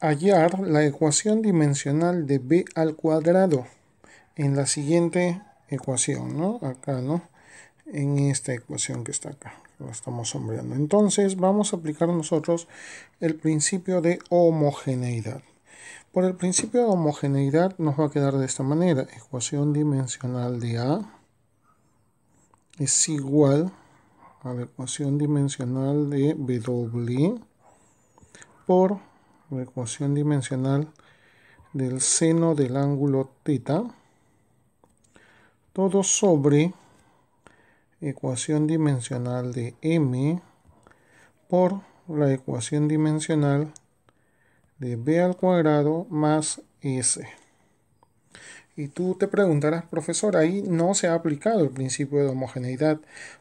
hallar la ecuación dimensional de b al cuadrado en la siguiente ecuación, ¿no? Acá, ¿no? En esta ecuación que está acá, lo estamos sombreando. Entonces vamos a aplicar nosotros el principio de homogeneidad. Por el principio de homogeneidad nos va a quedar de esta manera. Ecuación dimensional de A es igual a la ecuación dimensional de W por la ecuación dimensional del seno del ángulo θ, todo sobre ecuación dimensional de m por la ecuación dimensional de b al cuadrado más s. Y tú te preguntarás, profesor, ahí no se ha aplicado el principio de homogeneidad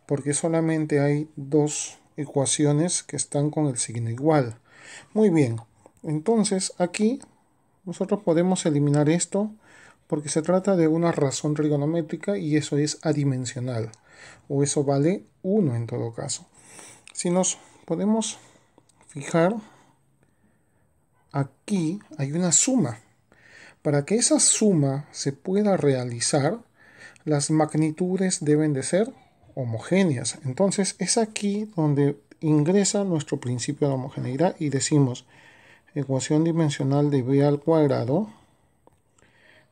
porque solamente hay dos ecuaciones que están con el signo igual. Muy bien, entonces aquí nosotros podemos eliminar esto porque se trata de una razón trigonométrica y eso es adimensional o eso vale 1 en todo caso. Si nos podemos fijar, aquí hay una suma. Para que esa suma se pueda realizar, las magnitudes deben de ser homogéneas. Entonces es aquí donde ingresa nuestro principio de homogeneidad y decimos ecuación dimensional de b al cuadrado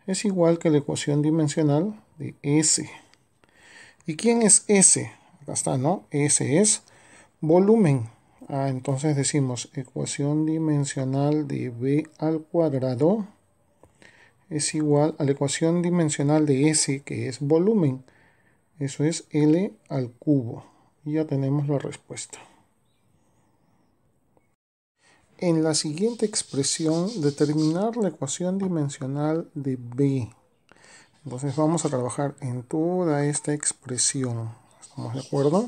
es igual que la ecuación dimensional de S. ¿Y quién es S? Acá está, ¿no? S es volumen. Ah, entonces decimos ecuación dimensional de B al cuadrado es igual a la ecuación dimensional de S, que es volumen. Eso es L al cubo. Y ya tenemos la respuesta en la siguiente expresión determinar la ecuación dimensional de B. Entonces vamos a trabajar en toda esta expresión. ¿Estamos de acuerdo?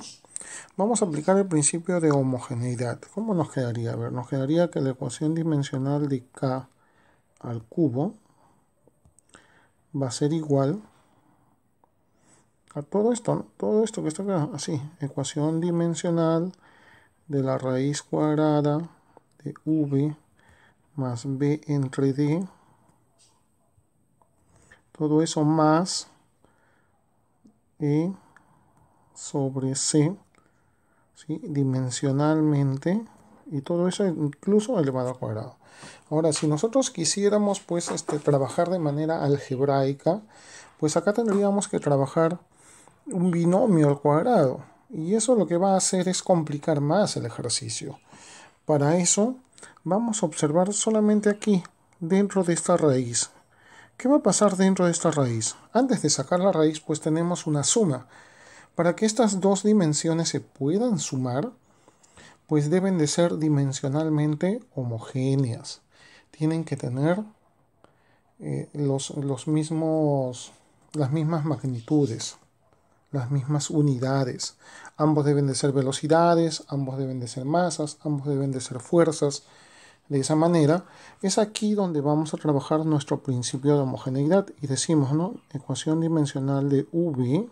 Vamos a aplicar el principio de homogeneidad. ¿Cómo nos quedaría? A ver, nos quedaría que la ecuación dimensional de K al cubo va a ser igual a todo esto, todo esto que está acá, así, ecuación dimensional de la raíz cuadrada V más B entre D. Todo eso más E sobre C, dimensionalmente, y todo eso incluso elevado al cuadrado. Ahora, si nosotros quisiéramos pues, este, trabajar de manera algebraica, pues acá tendríamos que trabajar un binomio al cuadrado. Y eso lo que va a hacer es complicar más el ejercicio. Para eso vamos a observar solamente aquí, dentro de esta raíz. ¿Qué va a pasar dentro de esta raíz? Antes de sacar la raíz pues tenemos una suma. Para que estas dos dimensiones se puedan sumar, pues deben de ser dimensionalmente homogéneas. Tienen que tener eh, los, mismos, las mismas magnitudes las mismas unidades. Ambos deben de ser velocidades, ambos deben de ser masas, ambos deben de ser fuerzas. De esa manera, es aquí donde vamos a trabajar nuestro principio de homogeneidad y decimos, ¿no? Ecuación dimensional de V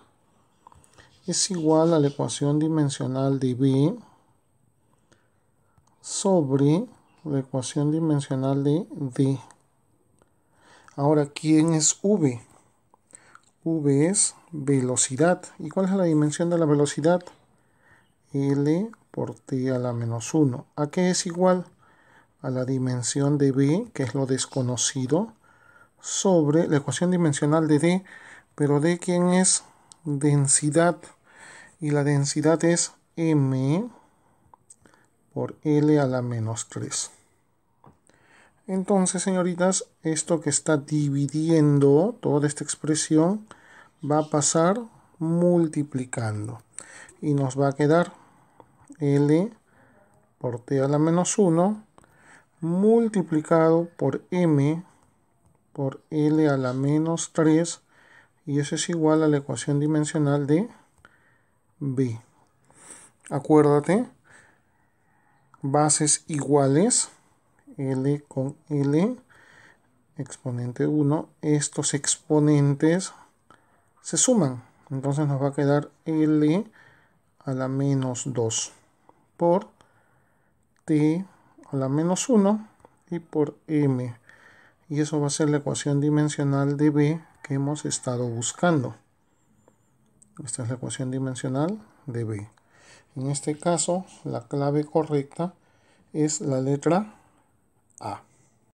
es igual a la ecuación dimensional de B sobre la ecuación dimensional de D. Ahora, ¿quién es V? V es velocidad. ¿Y cuál es la dimensión de la velocidad? L por T a la menos 1. ¿A qué es igual? A la dimensión de B, que es lo desconocido, sobre la ecuación dimensional de D. Pero D, ¿quién es? Densidad. Y la densidad es M por L a la menos 3. Entonces, señoritas, esto que está dividiendo toda esta expresión va a pasar multiplicando y nos va a quedar L por T a la menos 1 multiplicado por M por L a la menos 3 y eso es igual a la ecuación dimensional de B. Acuérdate, bases iguales, L con L, exponente 1, estos exponentes se suman. Entonces nos va a quedar L a la menos 2 por T a la menos 1 y por M. Y eso va a ser la ecuación dimensional de B que hemos estado buscando. Esta es la ecuación dimensional de B. En este caso, la clave correcta es la letra A.